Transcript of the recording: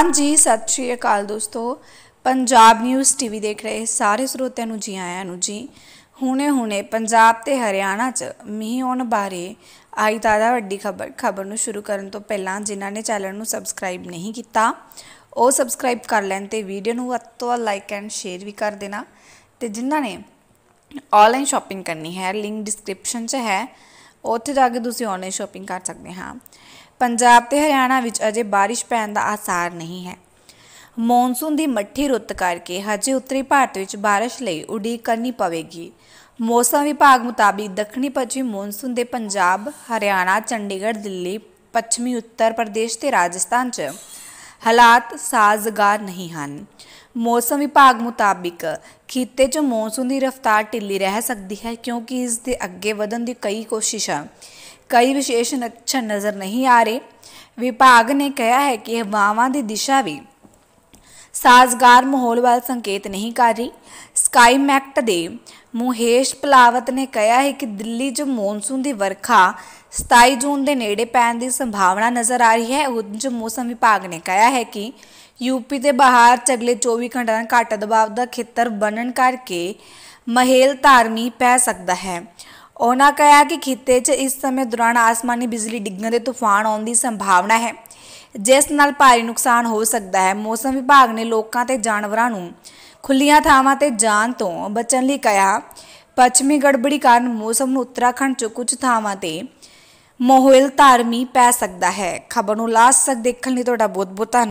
ਹਾਂਜੀ ਸਤਿ ਸ਼੍ਰੀ ਅਕਾਲ ਦੋਸਤੋ ਪੰਜਾਬ ਨਿਊਜ਼ ਟੀਵੀ ਦੇਖ ਰਹੇ ਸਾਰੇ ਸਰੋਤਿਆਂ ਨੂੰ ਜੀ ਆਇਆਂ ਨੂੰ ਜੀ ਹੁਣੇ-ਹੁਣੇ ਪੰਜਾਬ ਤੇ ਹਰਿਆਣਾ 'ਚ ਮੀਂਹ ਆਉਣ ਬਾਰੇ ਆਈ ਤਾਜ਼ਾ ਵੱਡੀ ਖਬਰ ਖਬਰ ਨੂੰ ਸ਼ੁਰੂ ਕਰਨ ਤੋਂ ਪਹਿਲਾਂ ਜਿਨ੍ਹਾਂ ਨੇ ਚੈਨਲ ਨੂੰ ਸਬਸਕ੍ਰਾਈਬ ਨਹੀਂ ਕੀਤਾ ਉਹ ਸਬਸਕ੍ਰਾਈਬ ਕਰ ਲੈਣ ਤੇ ਵੀਡੀਓ ਨੂੰ ਵੱਧ ਤੋਂ ਲਾਈਕ ਐਂਡ ਸ਼ੇਅਰ ਵੀ ਕਰ ਦੇਣਾ ਤੇ ਜਿਨ੍ਹਾਂ ਨੇ ਆਨਲਾਈਨ ਸ਼ਾਪਿੰਗ ਕਰਨੀ ਹੈ ਲਿੰਕ ਡਿਸਕ੍ਰਿਪਸ਼ਨ 'ਚ ਹੈ ਉੱਥੇ ਜਾ ਕੇ ਤੁਸੀਂ ਆਨਲਾਈਨ ਸ਼ਾਪਿੰਗ ਕਰ ਸਕਦੇ ਹਾਂ ਪੰਜਾਬ ਤੇ ਹਰਿਆਣਾ ਵਿੱਚ ਅਜੇ بارش ਪੈਣ ਦਾ ਆਸਾਰ ਨਹੀਂ ਹੈ ਮੌਨਸੂਨ ਦੀ ਮੱਠੀ ਰੁੱਤ ਕਰਕੇ ਹਜੇ ਉੱਤਰੀ ਭਾਰਤ ਵਿੱਚ بارش ਲਈ ਉਡੀਕ ਕਰਨੀ ਪਵੇਗੀ ਮੌਸਮ ਵਿਭਾਗ ਮੁਤਾਬਿਕ ਦੱਖਣੀ ਪੱਛਮੀ ਮੌਨਸੂਨ ਦੇ ਪੰਜਾਬ ਹਰਿਆਣਾ ਚੰਡੀਗੜ੍ਹ ਦਿੱਲੀ ਪੱਛਮੀ ਉੱਤਰ ਪ੍ਰਦੇਸ਼ ਤੇ ਰਾਜਸਥਾਨ 'ਚ ਹਾਲਾਤ ਸਾਜ਼ਗਾਰ ਨਹੀਂ ਹਨ ਮੌਸਮ ਵਿਭਾਗ ਮੁਤਾਬਿਕ ਖੇਤੇ 'ਚ ਮੌਨਸੂਨ ਦੀ ਰਫ਼ਤਾਰ ਢਿੱਲੀ ਰਹਿ ਸਕਦੀ ਹੈ ਕਿਉਂਕਿ ਇਸ ਦੇ ਅੱਗੇ ਵਧਣ ਦੀ ਕਈ ਕੋਸ਼ਿਸ਼ਾਂ ਕਈ ਵਿਸ਼ੇਸ਼ ਲੱਛਣ ਨਜ਼ਰ ਨਹੀਂ ਆ ਰਹੇ ਵਿਭਾਗ ਨੇ ਕਿਹਾ ਹੈ ਕਿ ਹਵਾਵਾਂ ਦੀ ਦਿਸ਼ਾ ਵੀ ਸਾਜ਼ਗਾਰ ਮਾਹੌਲ ਵੱਲ ਸੰਕੇਤ ਨਹੀਂ ਕਰ ਰਹੀ ਸਕਾਈ ਮੈਕਟ ਦੇ ਮੁਹੇਸ਼ ਪਲਾਵਤ ਨੇ ਕਿਹਾ ਹੈ ਕਿ ਦਿੱਲੀ 'ਚ ਮੌਨਸੂਨ ਦੀ ਵਰਖਾ 27 ਜੂਨ ਦੇ ਨੇੜੇ ਪੈਣ ਦੀ ਸੰਭਾਵਨਾ ਨਜ਼ਰ ਆ ਰਹੀ ਹੈ ਉਜ ਮੌਸਮ ਵਿਭਾਗ ਨੇ ਕਿਹਾ ਹੈ ਕਿ ਯੂਪੀ ਦੇ ਬਾਹਰ ਚਗਲੇ 24 ਘੰਟਿਆਂ ਦਾ ਘੱਟ ਦਬਾਅ ਦਾ ਖੇਤਰ ਬਣਨ ਕਰਕੇ ਮਹੇਲ ਧਾਰਮੀ ਪੈ ਸਕਦਾ ਹੈ ਉਹਨਾਂ ਕਿਹਾ ਕਿ ਖਿੱਤੇ 'ਚ ਇਸ ਸਮੇਂ ਦੌਰਾਨ ਆਸਮਾਨੀ ਬਿਜਲੀ ਡਿੱਗਣ ਦੇ ਤੂਫਾਨ ਆਉਣ ਦੀ ਸੰਭਾਵਨਾ ਹੈ ਜਿਸ ਨਾਲ ਭਾਰੀ ਨੁਕਸਾਨ ਹੋ ਸਕਦਾ ਹੈ ਮੌਸਮ ਵਿਭਾਗ ਨੇ ਲੋਕਾਂ ਤੇ ਜਾਨਵਰਾਂ ਨੂੰ ਖੁੱਲੀਆਂ ਥਾਵਾਂ ਤੇ ਜਾਣ ਤੋਂ ਬਚਣ ਲਈ ਕਿਹਾ ਪੱਛਮੀ ਗੜਬੜੀ ਕਾਰਨ ਮੌਸਮ ਨੂੰ ਉੱਤਰਾਖੰਡ 'ਚ ਕੁਝ ਥਾਵਾਂ ਤੇ ਮੋਹਿਲ ਧਾਰਮੀ ਪੈ ਸਕਦਾ ਹੈ ਖਬਰ ਨੂੰ ਲਾਸਟ ਤੱਕ ਦੇਖਣ ਲਈ ਤੁਹਾਡਾ ਬਹੁਤ ਬਹੁਤ ਧੰਨਵਾਦ